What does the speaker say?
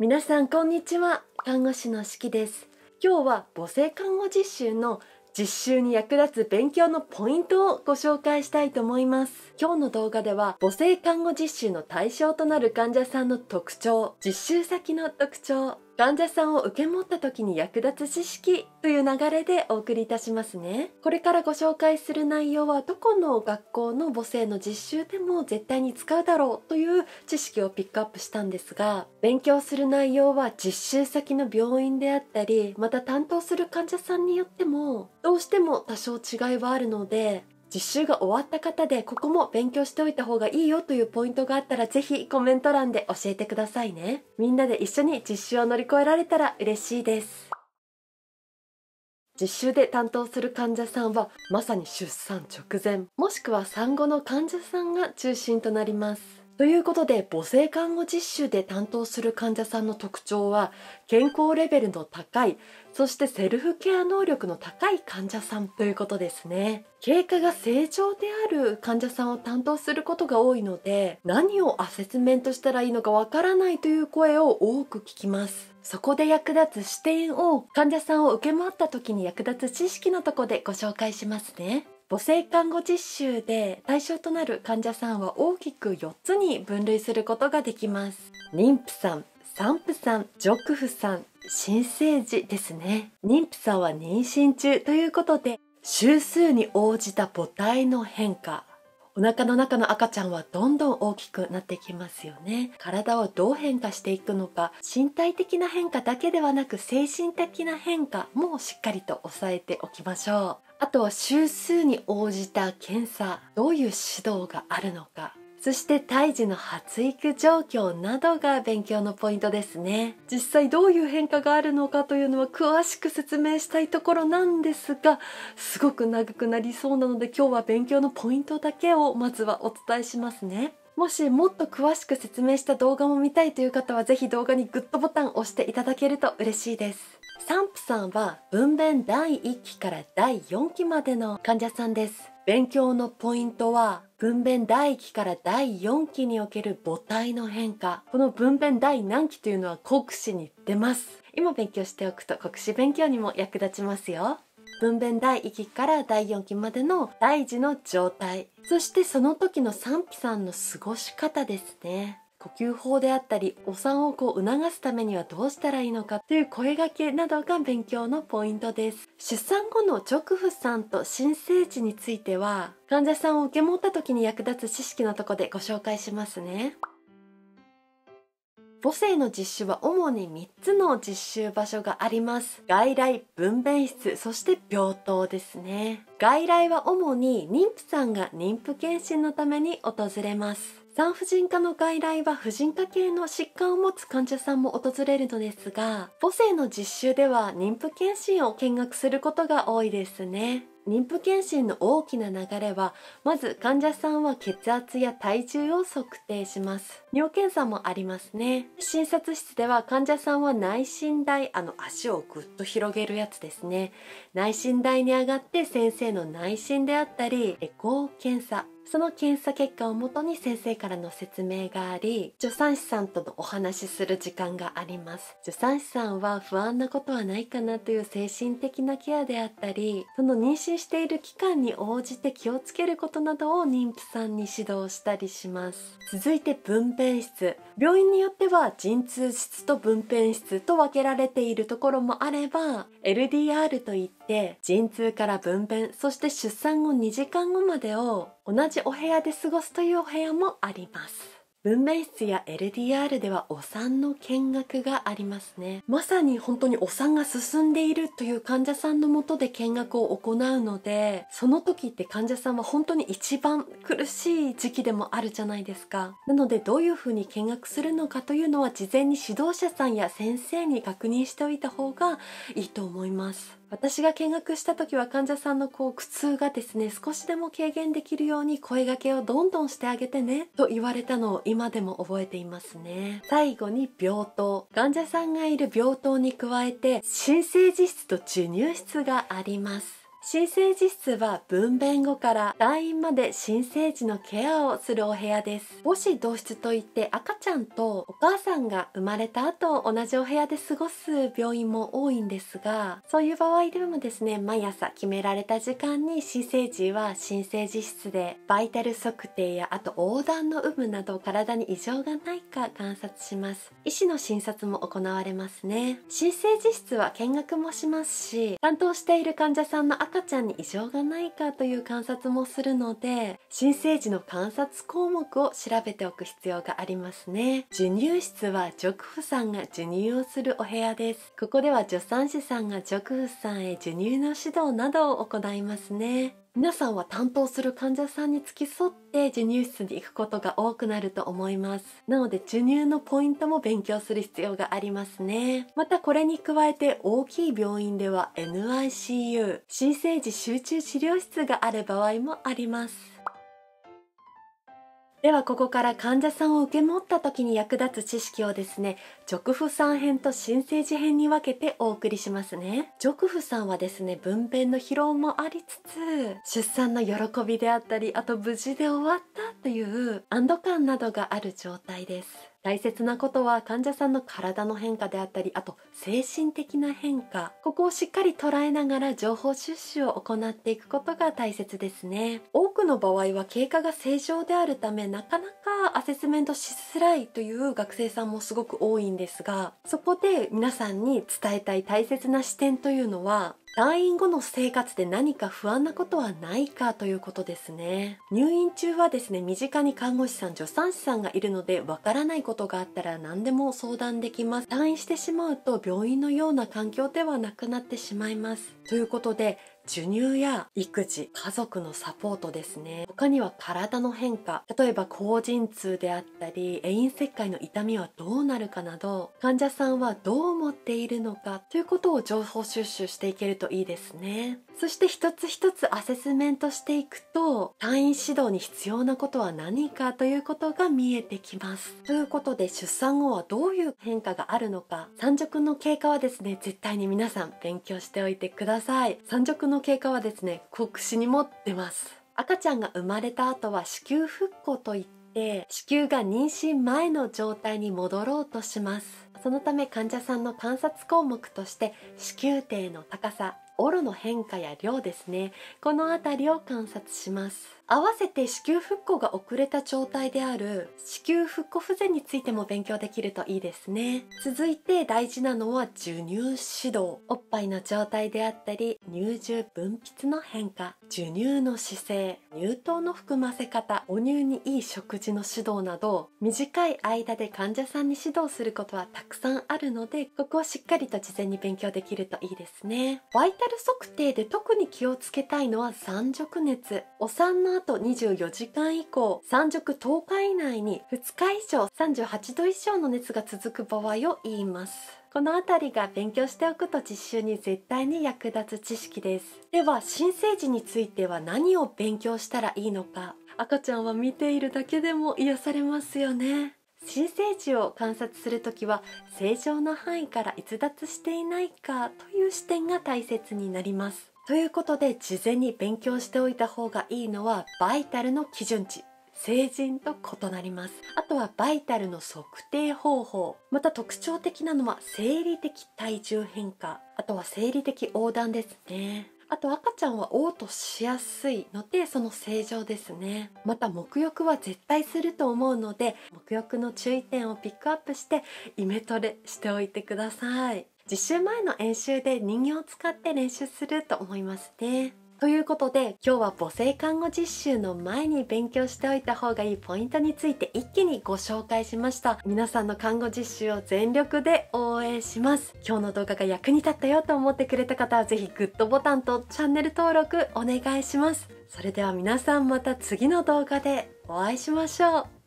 皆さんこんにちは看護師のしきです今日は母性看護実習の実習に役立つ勉強のポイントをご紹介したいと思います今日の動画では母性看護実習の対象となる患者さんの特徴実習先の特徴患者さんを受け持った時に役立つ知識という流れでお送りいたしますねこれからご紹介する内容はどこの学校の母性の実習でも絶対に使うだろうという知識をピックアップしたんですが勉強する内容は実習先の病院であったりまた担当する患者さんによってもどうしても多少違いはあるので実習が終わった方でここも勉強しておいた方がいいよというポイントがあったらぜひコメント欄で教えてくださいねみんなで一緒に実習を乗り越えられたら嬉しいです実習で担当する患者さんはまさに出産直前もしくは産後の患者さんが中心となりますということで母性看護実習で担当する患者さんの特徴は健康レベルの高いそしてセルフケア能力の高い患者さんということですね経過が正常である患者さんを担当することが多いので何をアセスメントしたらいいのかわからないという声を多く聞きますそこで役立つ視点を患者さんを受け回った時に役立つ知識のとこでご紹介しますね母性看護実習で対象となる患者さんは大きく4つに分類することができます妊婦さん産婦さん褥婦さん新生児ですね妊婦さんは妊娠中ということで周数に応じた母体の変化お腹の中の赤ちゃんはどんどん大きくなってきますよね体をどう変化していくのか身体的な変化だけではなく精神的な変化もしっかりと抑えておきましょうあとは週数に応じた検査どういう指導があるのかそして胎児の発育状況などが勉強のポイントですね実際どういう変化があるのかというのは詳しく説明したいところなんですがすごく長くなりそうなので今日は勉強のポイントだけをまずはお伝えしますねもしもっと詳しく説明した動画も見たいという方は是非動画にグッドボタンを押していただけると嬉しいですサンプさんは分娩第1期から第4期までの患者さんです勉強のポイントは分娩第1期から第4期における母体の変化この分娩第何期というのは国試に出ます今勉強しておくと国試勉強にも役立ちますよ分娩第1期から第4期までの胎児の状態そしてその時の賛否さんの過ごし方ですね呼吸法であったりお産をこう促すためにはどうしたらいいのかという声がけなどが勉強のポイントです出産後の直婦さんと新生児については患者さんを受け持った時に役立つ知識のところでご紹介しますね母性の実習は主に3つの実習場所があります外来分娩室そして病棟ですね外来は主に妊婦さんが妊婦健診のために訪れます産婦人科の外来は婦人科系の疾患を持つ患者さんも訪れるのですが母性の実習では妊婦健診を見学することが多いですね妊婦健診の大きな流れはまず患者さんは血圧や体重を測定します尿検査もありますね診察室では患者さんは内診台あの足をぐっと広げるやつですね内診台に上がって先生の内診であったりエコー検査その検査結果をもとに先生からの説明があり、助産師さんとのお話しする時間があります。助産師さんは不安なことはないかなという精神的なケアであったり、その妊娠妊している期間に応じて気をつけることなどを妊婦さんに指導したりします続いて分娩室病院によっては陣痛室と分娩室と分けられているところもあれば LDR といって陣痛から分娩そして出産後2時間後までを同じお部屋で過ごすというお部屋もあります文娩室や LDR ではお産の見学がありますねまさに本当にお産が進んでいるという患者さんのもとで見学を行うのでその時って患者さんは本当に一番苦しい時期でもあるじゃないですかなのでどういうふうに見学するのかというのは事前に指導者さんや先生に確認しておいた方がいいと思います私が見学した時は患者さんのこう苦痛がですね少しでも軽減できるように声がけをどんどんしてあげてねと言われたのを今でも覚えていますね最後に病棟患者さんがいる病棟に加えて新生児室と授乳室があります新生児室は分娩後から退院まで新生児のケアをするお部屋です母子同室といって赤ちゃんとお母さんが生まれた後同じお部屋で過ごす病院も多いんですがそういう場合でもですね毎朝決められた時間に新生児は新生児室でバイタル測定やあと横断の有無など体に異常がないか観察します医師の診察も行われますね新生児室は見学もしますし担当している患者さんの赤ちゃんに異常がないかという観察もするので新生児の観察項目を調べておく必要がありますね授乳室はジョさんが授乳をするお部屋ですここでは助産師さんがジョさんへ授乳の指導などを行いますね皆さんは担当する患者さんに付き添って授乳室に行くことが多くなると思いますなので授乳のポイントも勉強する必要がありますねまたこれに加えて大きい病院では NICU 新生児集中治療室がある場合もありますではここから患者さんを受け持った時に役立つ知識をですね直さん編と新生児編に分けてお送りしますね直付さんはですね分娩の疲労もありつつ出産の喜びであったりあと無事で終わったという安堵感などがある状態です大切なことは患者さんの体の変化であったりあと精神的な変化ここをしっかり捉えながら情報収集を行っていくことが大切ですね多くの場合は経過が正常であるためなかなかアセスメントしづらいという学生さんもすごく多いんですがそこで皆さんに伝えたい大切な視点というのは退院後の生活で何か不安なことはないかということですね入院中はですね身近に看護師さん助産師さんがいるのでわからないことがあったら何でも相談できます退院してしまうと病院のような環境ではなくなってしまいますということで授乳や育児家族のサポートですね他には体の変化例えば高陣痛であったり遠因切開の痛みはどうなるかなど患者さんはどう思っているのかということを情報収集していけるといいですねそして一つ一つアセスメントしていくと退院指導に必要なことは何かということが見えてきますということで出産後はどういう変化があるのか産褥の経過はですね絶対に皆さん勉強しておいてください産褥の経過はですね国史に持ってます赤ちゃんが生まれた後は子宮復興といって子宮が妊娠前の状態に戻ろうとしますそのため患者さんの観察項目として子宮底の高さオロの変化や量ですねこの辺りを観察します合わせて子宮復興が遅れた状態である子宮復興不全についても勉強できるといいですね続いて大事なのは授乳指導おっぱいの状態であったり乳汁分泌の変化授乳の姿勢乳糖の含ませ方母乳にいい食事の指導など短い間で患者さんに指導することはたくさんあるのでここをしっかりと事前に勉強できるといいですねバイタル測定で特に気をつけたいのは産褥熱お産の後24時間以降三直10日以内に2日以上38度以上の熱が続く場合を言いますこの辺りが勉強しておくと実習に絶対に役立つ知識ですでは新生児については何を勉強したらいいのか赤ちゃんは見ているだけでも癒されますよね新生児を観察するときは正常な範囲から逸脱していないかという視点が大切になりますということで事前に勉強しておいた方がいいのはバイタルの基準値成人と異なりますあとはバイタルの測定方法また特徴的なのは生理的体重変化あとは生理的横断ですねあと赤ちゃんは嘔吐しやすいのでその正常ですねまた沐浴は絶対すると思うので沐浴の注意点をピックアップしてイメトレしておいてください実習前の演習で人形を使って練習すると思いますね。ということで今日は母性看護実習の前に勉強しておいた方がいいポイントについて一気にご紹介しました皆さんの看護実習を全力で応援します今日の動画が役に立ったよと思ってくれた方は是非グッドボタンとチャンネル登録お願いしますそれでは皆さんまた次の動画でお会いしましょう